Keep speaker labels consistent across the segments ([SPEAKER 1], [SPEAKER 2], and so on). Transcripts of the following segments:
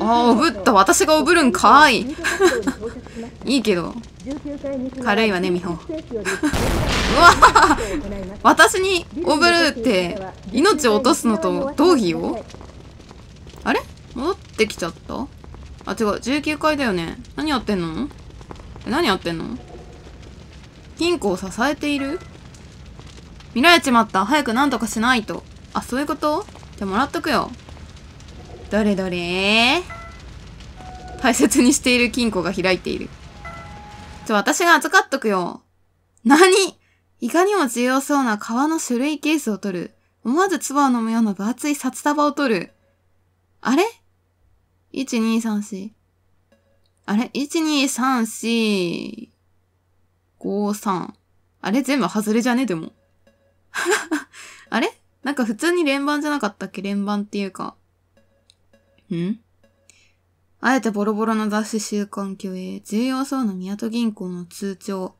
[SPEAKER 1] ああ、おぶった。私がおぶるんかい。いいけど。軽いわね、みほ。うわ私におぶるって、命を落とすのと同義よあれ戻ってきちゃったあ、違う。19階だよね。何やってんの何やってんの金庫を支えている見られちまった。早く何とかしないと。あ、そういうことじゃ、もらっとくよ。どれどれ大切にしている金庫が開いている。ちょ、私が預かっとくよ。何いかにも重要そうな革の種類ケースを取る。思わず唾を飲むような分厚い札束を取る。あれ ?1234。あれ ?1234。53。あれ全部外れじゃねでも。あれなんか普通に連番じゃなかったっけ連番っていうか。んあえてボロボロの雑誌週刊巨へ、重要そうな宮戸銀行の通帳、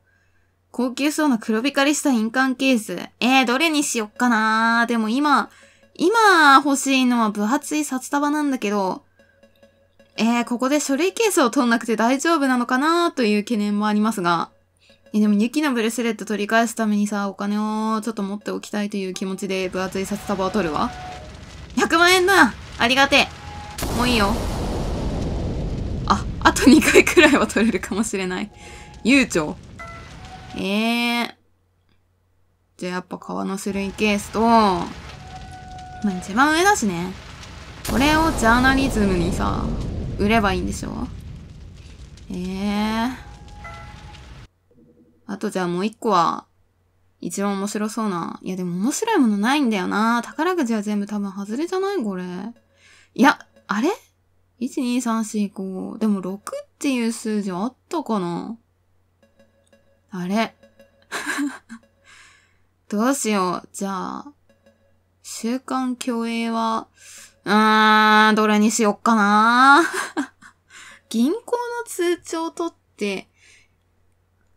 [SPEAKER 1] 高級そうな黒光りした印鑑ケース。えー、どれにしよっかなー。でも今、今欲しいのは分厚い札束なんだけど、えー、ここで書類ケースを取んなくて大丈夫なのかなーという懸念もありますが、えでも雪のブレスレット取り返すためにさ、お金をちょっと持っておきたいという気持ちで分厚い札束を取るわ。100万円だありがてえもういいよ。あ、あと2回くらいは取れるかもしれない。悠長。ええー。じゃあやっぱ革の種類ケースと、まあ、一番上だしね。これをジャーナリズムにさ、売ればいいんでしょええー。あとじゃあもう一個は、一番面白そうな。いやでも面白いものないんだよな。宝くじは全部多分外れじゃないこれ。いや、あれ ?1,2,3,4,5 でも6っていう数字あったかなあれ どうしよう。じゃあ、週刊競泳は、うーん、どれにしよっかな 銀行の通帳取って、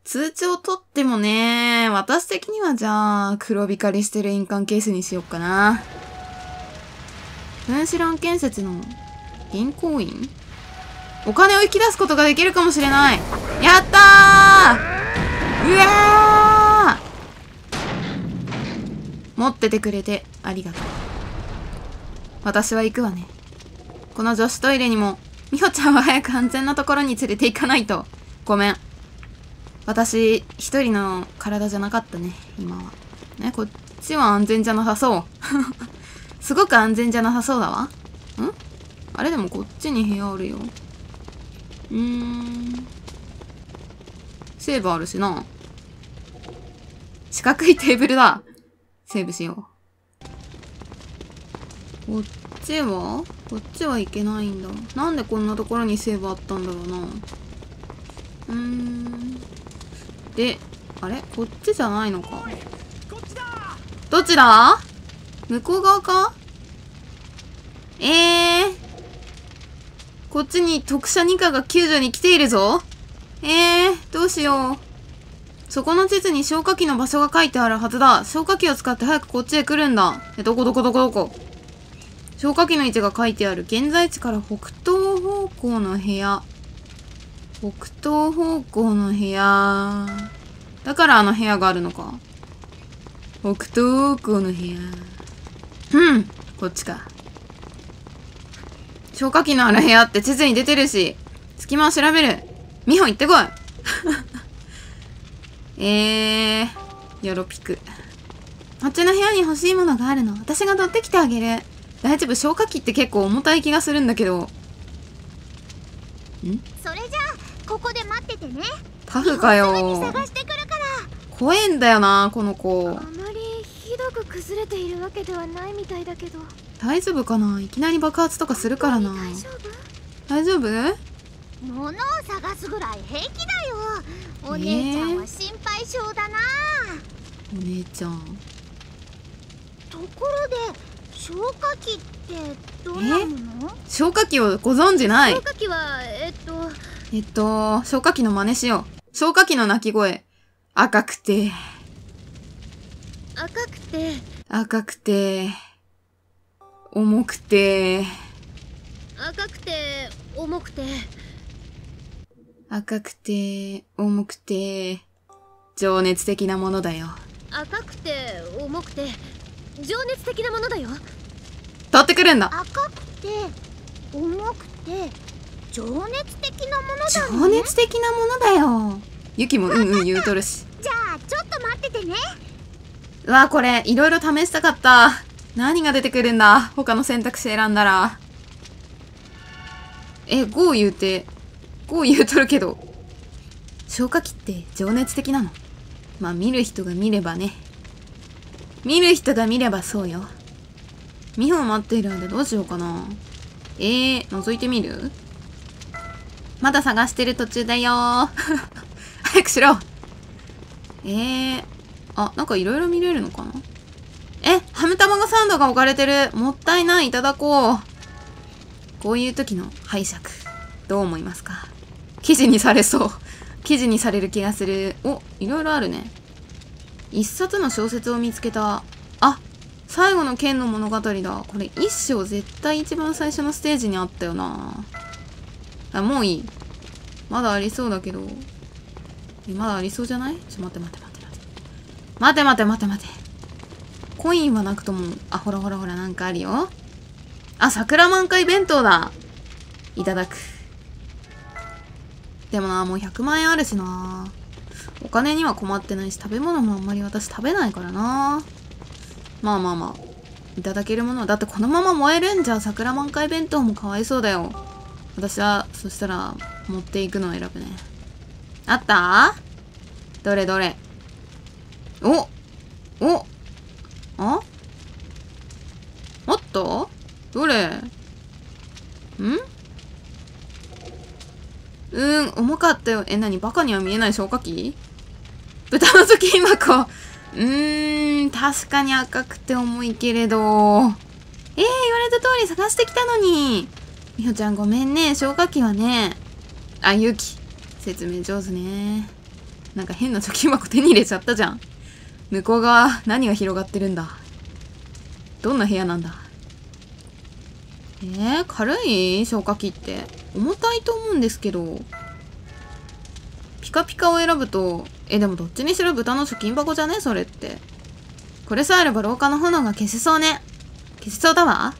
[SPEAKER 1] 通帳取ってもね、私的にはじゃあ、黒光りしてる印鑑ケースにしよっかな。分子欄建設の銀行員お金を引き出すことができるかもしれないやったーうわー持っててくれてありがとう私は行くわねこの女子トイレにも美穂ちゃんは早く安全なところに連れて行かないとごめん私一人の体じゃなかったね今はねこっちは安全じゃなさそう すごく安全じゃなさそうだわんあれでもこっちに部屋あるよ。うーん。セーブあるしな。四角いテーブルだ。セーブしよう。こっちはこっちはいけないんだ。なんでこんなところにセーブあったんだろうな。うーん。で、あれこっちじゃないのか。どちら向こう側かえー、こっちに特殊2課が救助に来ているぞ。えー、どうしよう。そこの地図に消火器の場所が書いてあるはずだ。消火器を使って早くこっちへ来るんだ。え、どこどこどこどこ。消火器の位置が書いてある。現在地から北東方向の部屋。北東方向の部屋。だからあの部屋があるのか。北東方向の部屋。うん、こっちか。消火器のある部屋って地図に出てるし、隙間を調べる。美穂行ってこい えー、よろぴく。あっちの部屋に欲しいものがあるの。私が取ってきてあげる。大丈夫消火器って結構重たい気がするんだけど。んそれじゃあ、ここで待っててね。タフかよ。怖えんだよな、この子。あまりひどく崩れているわけではないみたいだけど。大丈夫かないきなり爆発とかするからな大丈夫物を探すぐらい平気だよお姉ちゃんは心配性だな、えー、お姉ちゃんところで消火器ってどんなもの消火器をご存じない消火器はえっとえっと消火器の真似しよう消火器の鳴き声赤くて赤くて赤くて重くて赤くて重くて赤くて重くて情熱的なものだよ赤くて重くて情熱的なものだよ取ってくるんだ赤くて重くて情熱的なものだ、ね、情熱的なものだよユキもうんうん言うとるしじゃあちょっと待っててねわあこれいろいろ試したかった何が出てくるんだ他の選択肢選んだら。え、5言うて、5言うとるけど、消火器って情熱的なのまあ見る人が見ればね。見る人が見ればそうよ。見本待っているのでどうしようかな。えー、覗いてみるまだ探してる途中だよー。早くしろえー、あ、なんかいろいろ見れるのかなハム卵サンドが置かれてる。もったいない、いただこう。こういう時の拝借。どう思いますか記事にされそう。記事にされる気がする。お、いろいろあるね。一冊の小説を見つけた。あ、最後の剣の物語だ。これ一章絶対一番最初のステージにあったよな。あ、もういい。まだありそうだけど。まだありそうじゃないちょ、待って待って待って待って。待て待て待て待て。コインはなくとも、あ、ほらほらほら、なんかあるよ。あ、桜満開弁当だ。いただく。でもな、もう100万円あるしな。お金には困ってないし、食べ物もあんまり私食べないからな。まあまあまあ。いただけるものは、だってこのまま燃えるんじゃ、桜満開弁当もかわいそうだよ。私は、そしたら、持っていくのを選ぶね。あったどれどれ。おだよ。え、なにバカには見えない消火器豚の貯金箱。う。うーん、確かに赤くて重いけれど。えー、言われた通り探してきたのに。みほちゃんごめんね。消火器はね。あ、ゆき。説明上手ね。なんか変な貯金箱手に入れちゃったじゃん。向こう側、何が広がってるんだ。どんな部屋なんだ。えー、軽い消火器って。重たいと思うんですけど。ピカピカを選ぶと、え、でもどっちにしろ豚の貯金箱じゃねそれって。これさえあれば廊下の炎が消せそうね。消せそうだわ。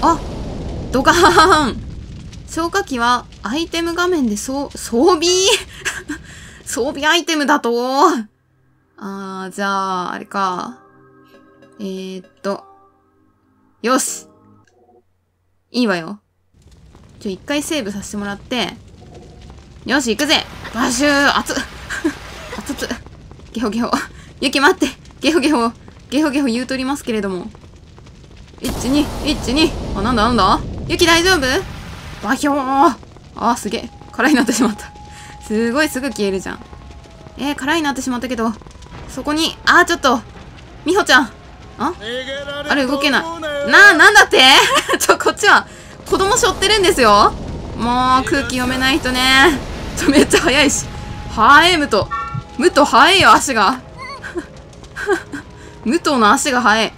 [SPEAKER 1] あドカーン消火器はアイテム画面で装、装備 装備アイテムだとあー、じゃあ、あれか。えー、っと。よしいいわよ。ちょ、一回セーブさせてもらって、よし、行くぜバシュー熱っ熱つゲホゲホ。雪待ってゲホゲホゲホゲホ言うとりますけれども。12、12! あ、なんだなんだ雪大丈夫バヒョーあー、すげえ。辛いなってしまった。すごいすぐ消えるじゃん。えー、いなってしまったけど、そこに、あー、ちょっと、みほちゃん。ああれ動けない。な、なんだって ちょ、こっちは、子供背負ってるんですよもう空気読めない人ねめっちゃ速いしはえむとむと速いよ足が武藤 の足が速い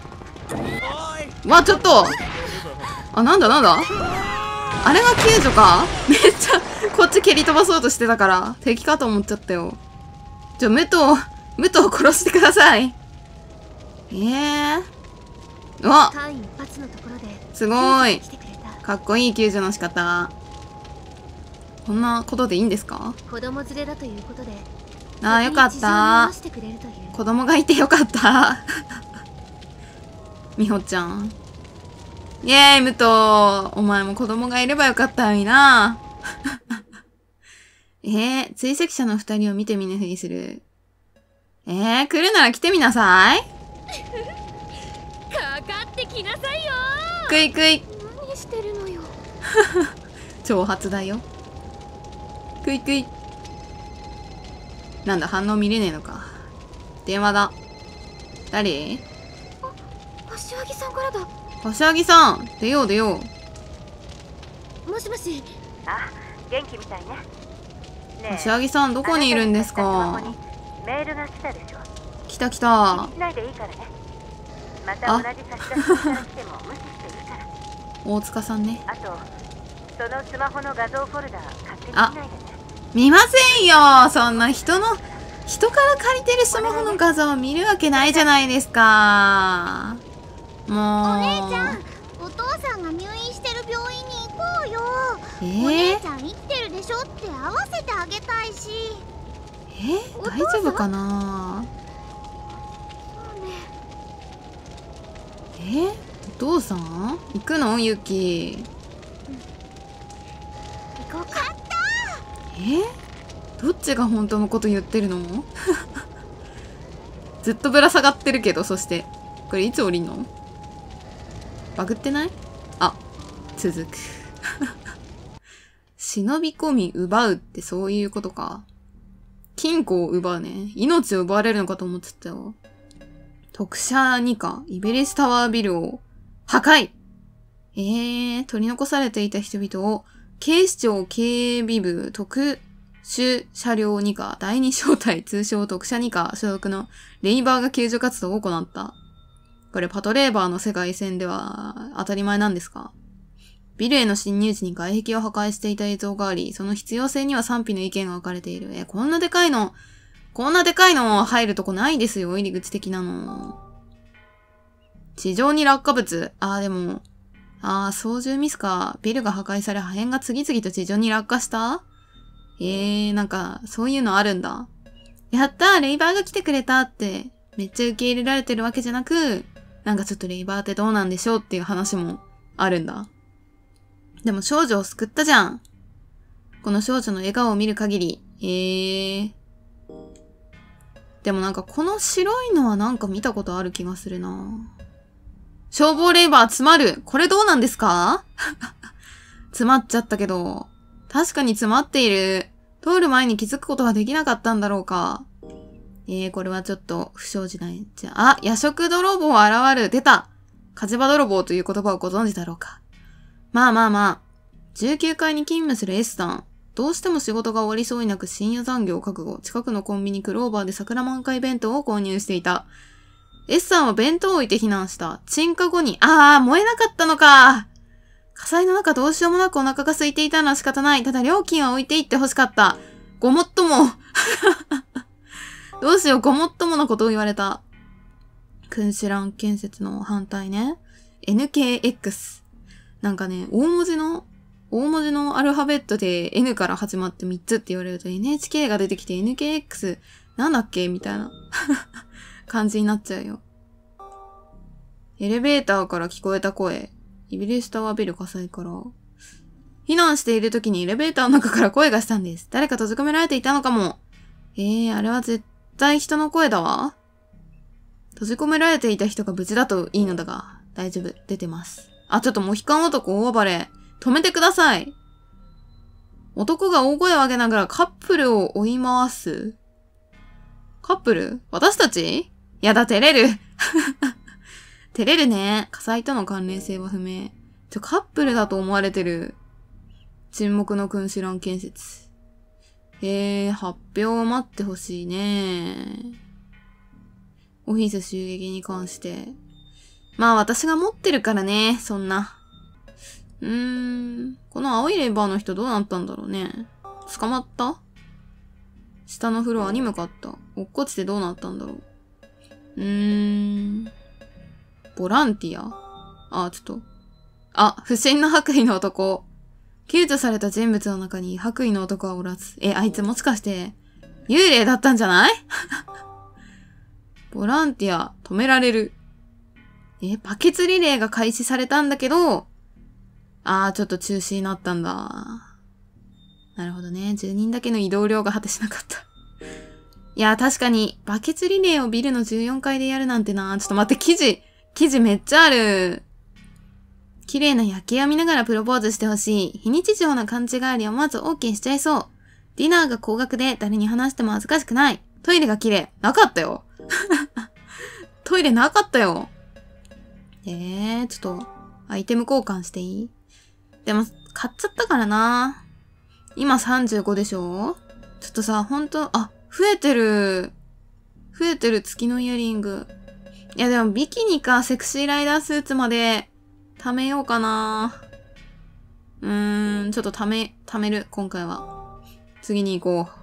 [SPEAKER 1] わちょっとあなんだなんだあれが救助かめっちゃこっち蹴り飛ばそうとしてたから敵かと思っちゃったよじゃあ武藤武を殺してくださいええー、わすごいかっこいい救助の仕方こんなことでいいんですか子供連れだということでああよかった子供がいてよかったみほ ちゃんイーイムと、お前も子供がいればよかったのにな えー、追跡者の二人を見て見ぬふりするえー、来るなら来てみなさい かかってきなさいよくいくい何してるのよ挑発だよくいくい。なんだ、反応見れねえのか。電話だ。誰柏木さんからだ。柏木さん出よう出よう。もしもし。あ、元気みたいね。ね柏木さん、どこにいるんですかメールが来たでしょ。来た来た。でいいからね。また同じ差出し来ても無視してから。大塚さんね。あとそのスマホの画像フォルダ勝手に見ないでね見ませんよそんな人の人から借りてるスマホの画像を見るわけないじゃないですかもうお姉ちゃんお父さんが入院してる病院に行こうよ、えー、お姉ちゃん生きてるでしょって合わせてあげたいしえー、大丈夫かなえー、お父さん行くのユキえどっちが本当のこと言ってるの ずっとぶら下がってるけど、そして。これいつ降りんのバグってないあ、続く。忍び込み奪うってそういうことか。金庫を奪うね。命を奪われるのかと思ってたよ。特赦2か。イベリスタワービルを破壊えー、取り残されていた人々を警視庁警備部特殊車両2課第2小隊通称特車2課所属のレイバーが救助活動を行った。これパトレーバーの世界線では当たり前なんですかビルへの侵入時に外壁を破壊していた映像があり、その必要性には賛否の意見が分かれている。え、こんなでかいの、こんなでかいの入るとこないですよ、入り口的なの。地上に落下物。ああ、でも、ああ、操縦ミスか。ビルが破壊され破片が次々と地上に落下したええー、なんか、そういうのあるんだ。やったレイバーが来てくれたって、めっちゃ受け入れられてるわけじゃなく、なんかちょっとレイバーってどうなんでしょうっていう話もあるんだ。でも少女を救ったじゃん。この少女の笑顔を見る限り、ええー。でもなんかこの白いのはなんか見たことある気がするな消防レーバー詰まる。これどうなんですか 詰まっちゃったけど。確かに詰まっている。通る前に気づくことができなかったんだろうか。えー、これはちょっと不祥事ない。じゃあ、あ、夜食泥棒現る。出た火事場泥棒という言葉をご存知だろうか。まあまあまあ。19階に勤務する S さん。どうしても仕事が終わりそうになく深夜残業覚悟。近くのコンビニクローバーで桜満開弁当を購入していた。S さんは弁当を置いて避難した。鎮火後に、あー、燃えなかったのか。火災の中どうしようもなくお腹が空いていたのは仕方ない。ただ料金は置いていってほしかった。ごもっとも。どうしよう、ごもっともなことを言われた。君子欄建設の反対ね。NKX。なんかね、大文字の、大文字のアルファベットで N から始まって3つって言われると NHK が出てきて NKX なんだっけみたいな。感じになっちゃうよ。エレベーターから聞こえた声。イビリスタワービル火災から。避難している時にエレベーターの中から声がしたんです。誰か閉じ込められていたのかも。えー、あれは絶対人の声だわ。閉じ込められていた人が無事だといいのだが、大丈夫、出てます。あ、ちょっとモヒカン男大暴れ。止めてください。男が大声を上げながらカップルを追い回すカップル私たちやだ、照れる 照れるね。火災との関連性は不明。ちょ、カップルだと思われてる。沈黙の君主欄建設。えー、発表を待ってほしいね。オフィス襲撃に関して。まあ私が持ってるからね、そんな。うーん、この青いレバーの人どうなったんだろうね。捕まった下のフロアに向かった。落っこちてどうなったんだろう。うーん。ボランティアあ、ちょっと。あ、不審な白衣の男。救助された人物の中に白衣の男はおらず。え、あいつもしかして、幽霊だったんじゃない ボランティア、止められる。え、バケツリレーが開始されたんだけど、あー、ちょっと中止になったんだ。なるほどね。10人だけの移動量が果てしなかった。いや、確かに、バケツリレーをビルの14階でやるなんてな。ちょっと待って、記事、記事めっちゃある。綺麗な夜景を見ながらプロポーズしてほしい。非日常な勘違いを思わず OK しちゃいそう。ディナーが高額で誰に話しても恥ずかしくない。トイレが綺麗。なかったよ。トイレなかったよ。えー、ちょっと、アイテム交換していいでも、買っちゃったからな。今35でしょちょっとさ、ほんと、あ、増えてる。増えてる月のイヤリング。いや、でもビキニかセクシーライダースーツまで貯めようかな。うーん、ちょっと貯め、貯める、今回は。次に行こう。